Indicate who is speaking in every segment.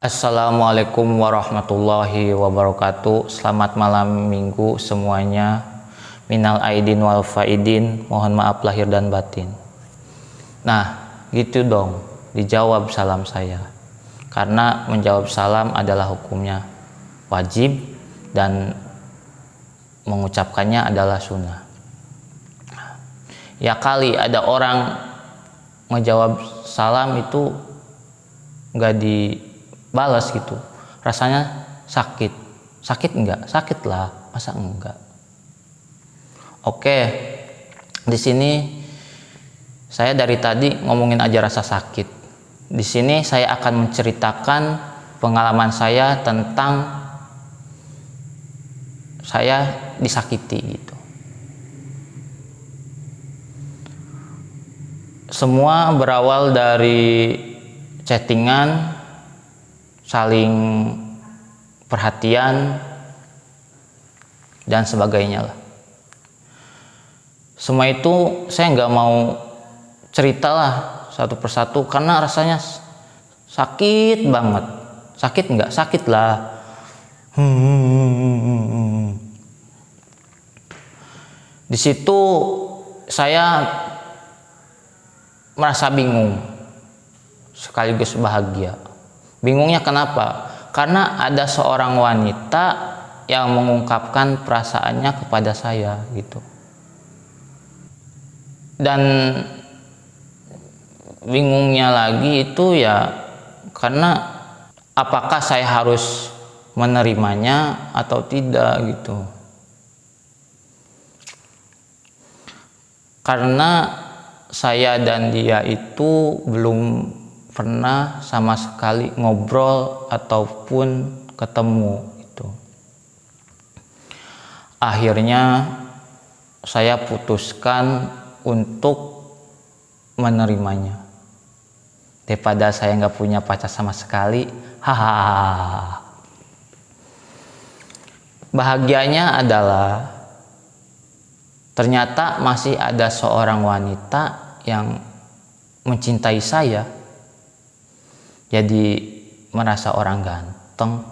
Speaker 1: Assalamualaikum warahmatullahi wabarakatuh. Selamat malam Minggu semuanya. Minal aidin wal faidin. Mohon maaf lahir dan batin. Nah, gitu dong. Dijawab salam saya. Karena menjawab salam adalah hukumnya wajib dan mengucapkannya adalah sunnah. Ya kali ada orang menjawab salam itu nggak di balas gitu rasanya sakit sakit enggak sakit lah masa enggak oke di sini saya dari tadi ngomongin aja rasa sakit di sini saya akan menceritakan pengalaman saya tentang saya disakiti gitu semua berawal dari chattingan saling perhatian dan sebagainya lah semua itu saya nggak mau cerita lah satu persatu karena rasanya sakit banget sakit nggak sakit lah di situ saya merasa bingung sekaligus bahagia Bingungnya kenapa? Karena ada seorang wanita yang mengungkapkan perasaannya kepada saya gitu. Dan bingungnya lagi itu ya karena apakah saya harus menerimanya atau tidak gitu. Karena saya dan dia itu belum pernah sama sekali ngobrol ataupun ketemu itu. Akhirnya saya putuskan untuk menerimanya. Daripada saya nggak punya pacar sama sekali, hahaha. Bahagianya adalah ternyata masih ada seorang wanita yang mencintai saya jadi merasa orang ganteng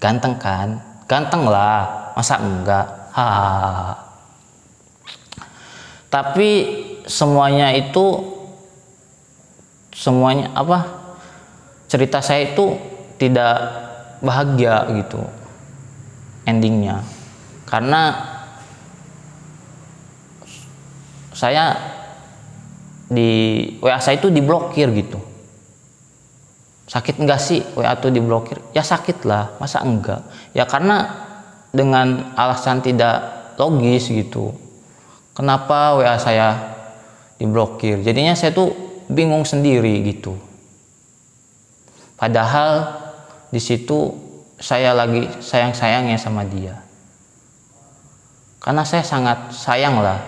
Speaker 1: ganteng kan ganteng lah masa enggak ha tapi semuanya itu semuanya apa cerita saya itu tidak bahagia gitu endingnya karena saya di WA saya itu diblokir gitu sakit enggak sih WA tuh diblokir ya sakit lah masa enggak ya karena dengan alasan tidak logis gitu kenapa WA saya diblokir jadinya saya tuh bingung sendiri gitu padahal di situ saya lagi sayang-sayangnya sama dia karena saya sangat sayang lah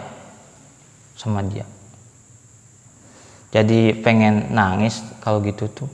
Speaker 1: sama dia jadi pengen nangis kalau gitu tuh